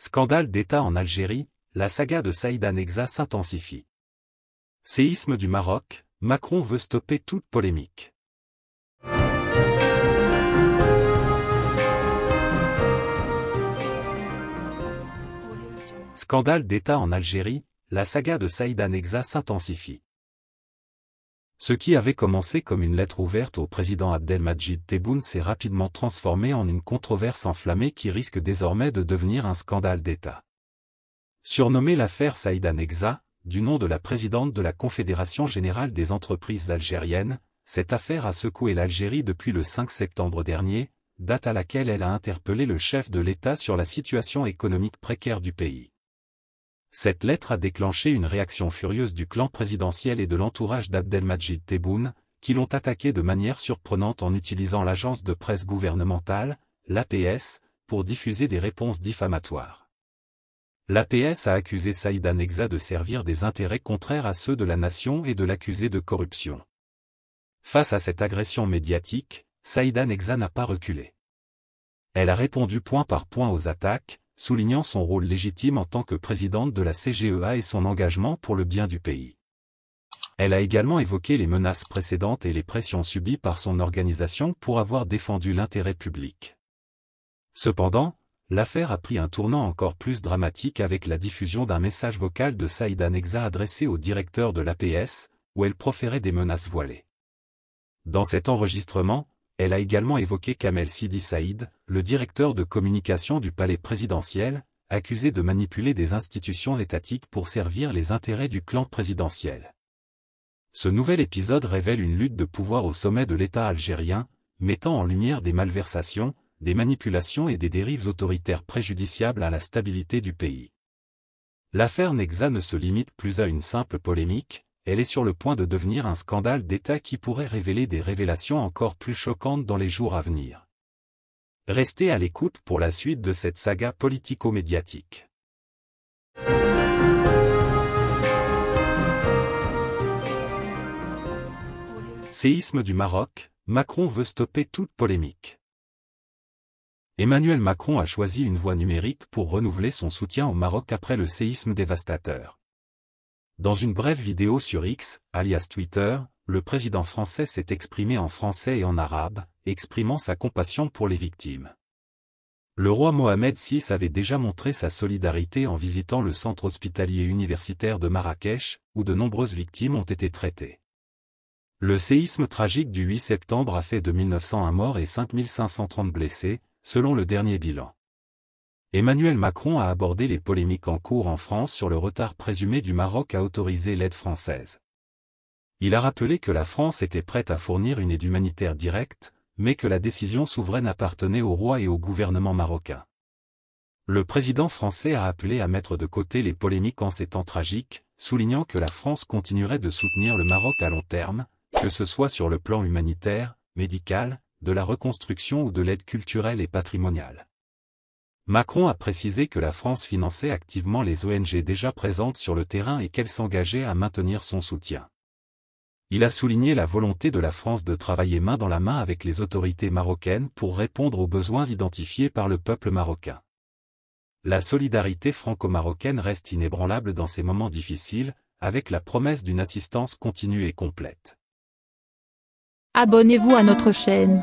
Scandale d'État en Algérie, la saga de Saïd Anexa s'intensifie. Séisme du Maroc, Macron veut stopper toute polémique. Scandale d'État en Algérie, la saga de Saïd Anexa s'intensifie. Ce qui avait commencé comme une lettre ouverte au président Abdelmajid Tebboune s'est rapidement transformé en une controverse enflammée qui risque désormais de devenir un scandale d'État. Surnommée l'affaire Saïda Nexa, du nom de la présidente de la Confédération Générale des Entreprises Algériennes, cette affaire a secoué l'Algérie depuis le 5 septembre dernier, date à laquelle elle a interpellé le chef de l'État sur la situation économique précaire du pays. Cette lettre a déclenché une réaction furieuse du clan présidentiel et de l'entourage d'Abdelmajid Tebboune, qui l'ont attaqué de manière surprenante en utilisant l'agence de presse gouvernementale, l'APS, pour diffuser des réponses diffamatoires. L'APS a accusé Saïda Nexa de servir des intérêts contraires à ceux de la nation et de l'accuser de corruption. Face à cette agression médiatique, Saïda Nexa n'a pas reculé. Elle a répondu point par point aux attaques, soulignant son rôle légitime en tant que présidente de la CGEA et son engagement pour le bien du pays. Elle a également évoqué les menaces précédentes et les pressions subies par son organisation pour avoir défendu l'intérêt public. Cependant, l'affaire a pris un tournant encore plus dramatique avec la diffusion d'un message vocal de Saïda Nexa adressé au directeur de l'APS, où elle proférait des menaces voilées. Dans cet enregistrement, elle a également évoqué Kamel Sidi Saïd, le directeur de communication du palais présidentiel, accusé de manipuler des institutions étatiques pour servir les intérêts du clan présidentiel. Ce nouvel épisode révèle une lutte de pouvoir au sommet de l'État algérien, mettant en lumière des malversations, des manipulations et des dérives autoritaires préjudiciables à la stabilité du pays. L'affaire Nexa ne se limite plus à une simple polémique, elle est sur le point de devenir un scandale d'État qui pourrait révéler des révélations encore plus choquantes dans les jours à venir. Restez à l'écoute pour la suite de cette saga politico-médiatique. Séisme du Maroc, Macron veut stopper toute polémique. Emmanuel Macron a choisi une voie numérique pour renouveler son soutien au Maroc après le séisme dévastateur. Dans une brève vidéo sur X, alias Twitter, le président français s'est exprimé en français et en arabe, exprimant sa compassion pour les victimes. Le roi Mohamed VI avait déjà montré sa solidarité en visitant le centre hospitalier universitaire de Marrakech, où de nombreuses victimes ont été traitées. Le séisme tragique du 8 septembre a fait de 1901 morts et 5530 blessés, selon le dernier bilan. Emmanuel Macron a abordé les polémiques en cours en France sur le retard présumé du Maroc à autoriser l'aide française. Il a rappelé que la France était prête à fournir une aide humanitaire directe, mais que la décision souveraine appartenait au roi et au gouvernement marocain. Le président français a appelé à mettre de côté les polémiques en ces temps tragiques, soulignant que la France continuerait de soutenir le Maroc à long terme, que ce soit sur le plan humanitaire, médical, de la reconstruction ou de l'aide culturelle et patrimoniale. Macron a précisé que la France finançait activement les ONG déjà présentes sur le terrain et qu'elle s'engageait à maintenir son soutien. Il a souligné la volonté de la France de travailler main dans la main avec les autorités marocaines pour répondre aux besoins identifiés par le peuple marocain. La solidarité franco-marocaine reste inébranlable dans ces moments difficiles, avec la promesse d'une assistance continue et complète. Abonnez-vous à notre chaîne.